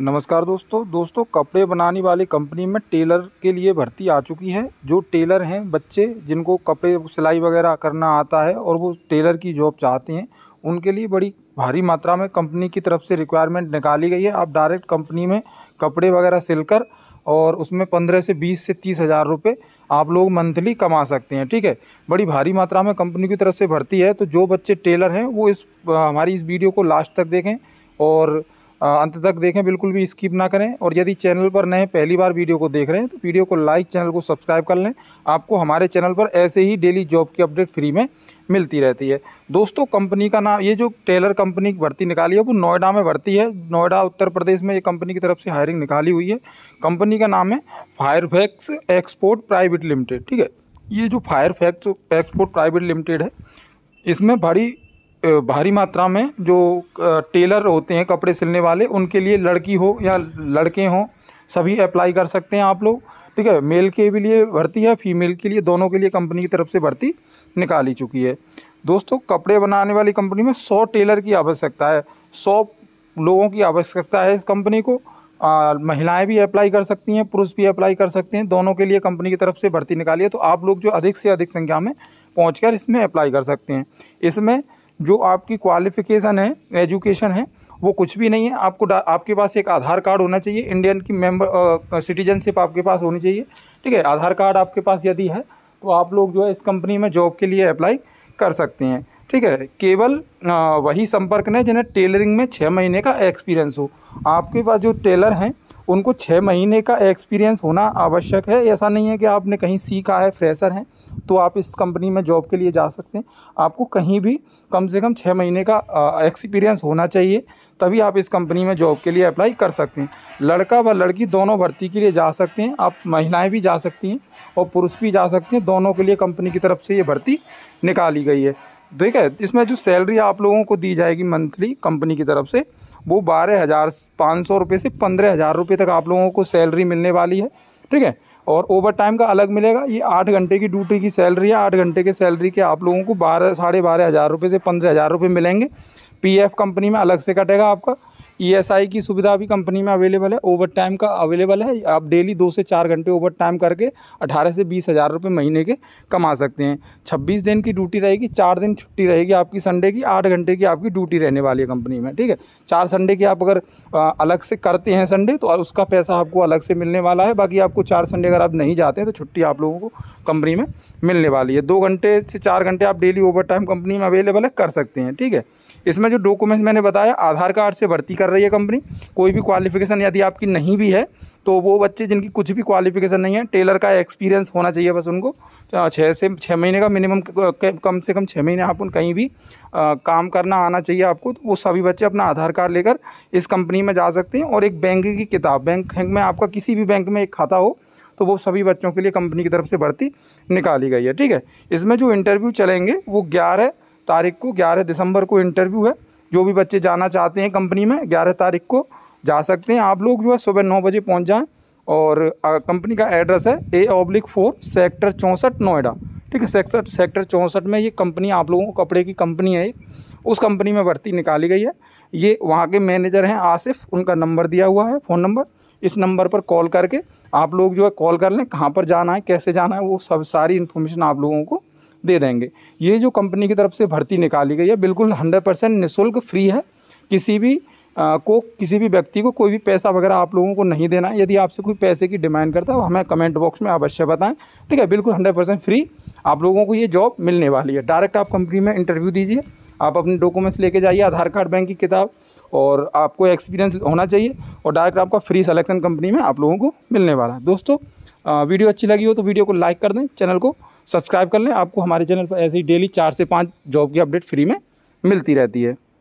नमस्कार दोस्तों दोस्तों कपड़े बनाने वाली कंपनी में टेलर के लिए भर्ती आ चुकी है जो टेलर हैं बच्चे जिनको कपड़े सिलाई वगैरह करना आता है और वो टेलर की जॉब चाहते हैं उनके लिए बड़ी भारी मात्रा में कंपनी की तरफ से रिक्वायरमेंट निकाली गई है आप डायरेक्ट कंपनी में कपड़े वगैरह सिलकर और उसमें पंद्रह से बीस से तीस हज़ार रुपये आप लोग मंथली कमा सकते हैं ठीक है बड़ी भारी मात्रा में कंपनी की तरफ से भर्ती है तो जो बच्चे टेलर हैं वो इस हमारी इस वीडियो को लास्ट तक देखें और अंत तक देखें बिल्कुल भी स्किप ना करें और यदि चैनल पर नए पहली बार वीडियो को देख रहे हैं तो वीडियो को लाइक चैनल को सब्सक्राइब कर लें आपको हमारे चैनल पर ऐसे ही डेली जॉब की अपडेट फ्री में मिलती रहती है दोस्तों कंपनी का नाम ये जो टेलर कंपनी की भर्ती निकाली है वो नोएडा में भर्ती है नोएडा उत्तर प्रदेश में ये कंपनी की तरफ से हायरिंग निकाली हुई है कंपनी का नाम है फायरफैक्स एक्सपोर्ट प्राइवेट लिमिटेड ठीक है ये जो फायरफैक्स एक्सपोर्ट प्राइवेट लिमिटेड है इसमें बड़ी भारी मात्रा में जो टेलर होते हैं कपड़े सिलने वाले उनके लिए लड़की हो या लड़के हों सभी अप्लाई कर सकते हैं आप लोग ठीक है मेल के भी लिए भर्ती है फीमेल के लिए दोनों के लिए कंपनी की तरफ से भर्ती निकाली चुकी है दोस्तों कपड़े बनाने वाली कंपनी में सौ टेलर की आवश्यकता है सौ लोगों की आवश्यकता है इस कंपनी को आ, महिलाएं भी अप्लाई कर सकती हैं पुरुष भी अप्लाई कर सकते हैं दोनों के लिए कंपनी की तरफ से भर्ती निकाली है तो आप लोग जो अधिक से अधिक संख्या में पहुंचकर इसमें अप्लाई कर सकते हैं इसमें जो आपकी क्वालिफ़िकेशन है एजुकेशन है वो कुछ भी नहीं है आपको आपके पास एक आधार कार्ड होना चाहिए इंडियन की मेंबर सिटीजनशिप आपके पास होनी चाहिए ठीक है आधार कार्ड आपके पास यदि है तो आप लोग जो है इस कंपनी में जॉब के लिए अप्लाई कर सकते हैं ठीक है केवल वही संपर्क नहीं जिन्हें टेलरिंग में छः महीने का एक्सपीरियंस हो आपके पास जो टेलर हैं उनको छः महीने का एक्सपीरियंस होना आवश्यक है ऐसा नहीं है कि आपने कहीं सीखा है फ्रेशर हैं तो आप इस कंपनी में जॉब के लिए जा सकते हैं आपको कहीं भी कम से कम छः महीने का एक्सपीरियंस होना चाहिए तभी आप इस कंपनी में जॉब के लिए अप्लाई कर सकते हैं लड़का व लड़की दोनों भर्ती के लिए जा सकते हैं आप महिलाएँ भी जा सकती हैं और पुरुष भी जा सकते हैं दोनों के लिए कंपनी की तरफ से ये भर्ती निकाली गई है ठीक है इसमें जो सैलरी आप लोगों को दी जाएगी मंथली कंपनी की तरफ से वो बारह हज़ार पाँच सौ रुपये से पंद्रह हज़ार रुपये तक आप लोगों को सैलरी मिलने वाली है ठीक है और ओवर टाइम का अलग मिलेगा ये आठ घंटे की ड्यूटी की सैलरी है आठ घंटे के सैलरी के आप लोगों को बारह साढ़े बारह हज़ार रुपये से पंद्रह हज़ार रुपये मिलेंगे पीएफ कंपनी में अलग से कटेगा आपका ईएसआई e की सुविधा भी कंपनी में अवेलेबल है ओवर टाइम का अवेलेबल है आप डेली दो से चार घंटे ओवर टाइम करके अठारह से बीस हज़ार रुपये महीने के कमा सकते हैं छब्बीस दिन की ड्यूटी रहेगी चार दिन छुट्टी रहेगी आपकी संडे की आठ घंटे की आपकी ड्यूटी रहने वाली है कंपनी में ठीक है चार संडे की आप अगर अलग से करते हैं संडे तो उसका पैसा आपको अलग से मिलने वाला है बाकी आपको चार संडे अगर आप नहीं जाते हैं तो छुट्टी आप लोगों को कंपनी में मिलने वाली है दो घंटे से चार घंटे आप डेली ओवर टाइम कंपनी में अवेलेबल है कर सकते हैं ठीक है इसमें जो डॉक्यूमेंट्स मैंने बताया आधार कार्ड से भर्ती कर रही है कंपनी कोई भी क्वालिफिकेशन यदि आपकी नहीं भी है तो वो बच्चे जिनकी कुछ भी क्वालिफिकेशन नहीं है टेलर का एक्सपीरियंस होना चाहिए बस उनको तो हाँ, छः से छः महीने का मिनिमम कम से कम छः महीने आप उन कहीं भी आ, काम करना आना चाहिए आपको तो वो सभी बच्चे अपना आधार कार्ड लेकर इस कंपनी में जा सकते हैं और एक बैंक की किताब बैंक में आपका किसी भी बैंक में एक खाता हो तो वो सभी बच्चों के लिए कंपनी की तरफ से भर्ती निकाली गई है ठीक है इसमें जो इंटरव्यू चलेंगे वो ग्यारह तारीख को ग्यारह दिसंबर को इंटरव्यू है जो भी बच्चे जाना चाहते हैं कंपनी में ग्यारह तारीख को जा सकते हैं आप लोग जो है सुबह नौ बजे पहुँच जाएँ और कंपनी का एड्रेस है ए ऑब्लिक फोर सेक्टर चौंसठ नोएडा ठीक है सेक्टर सेक्टर चौंसठ में ये कंपनी आप लोगों को कपड़े की कंपनी है उस कंपनी में भर्ती निकाली गई है ये वहाँ के मैनेजर हैं आसिफ उनका नंबर दिया हुआ है फ़ोन नंबर इस नंबर पर कॉल करके आप लोग जो है कॉल कर लें कहाँ पर जाना है कैसे जाना है वो सब सारी इन्फॉर्मेशन आप लोगों को दे देंगे ये जो कंपनी की तरफ से भर्ती निकाली गई है बिल्कुल हंड्रेड परसेंट निःशुल्क फ्री है किसी भी आ, को किसी भी व्यक्ति को कोई भी पैसा वगैरह आप लोगों को नहीं देना है यदि आपसे कोई पैसे की डिमांड करता है वो तो हमें कमेंट बॉक्स में अवश्य बताएं ठीक है बिल्कुल हंड्रेड परसेंट फ्री आप लोगों को ये जॉब मिलने वाली है डायरेक्ट आप कंपनी में इंटरव्यू दीजिए आप अपने डॉक्यूमेंट्स लेके जाइए आधार कार्ड बैंक की किताब और आपको एक्सपीरियंस होना चाहिए और डायरेक्ट आपका फ्री सलेक्शन कंपनी में आप लोगों को मिलने वाला है दोस्तों वीडियो अच्छी लगी हो तो वीडियो को लाइक कर दें चैनल को सब्सक्राइब कर लें आपको हमारे चैनल पर ऐसे ही डेली चार से पाँच जॉब की अपडेट फ्री में मिलती रहती है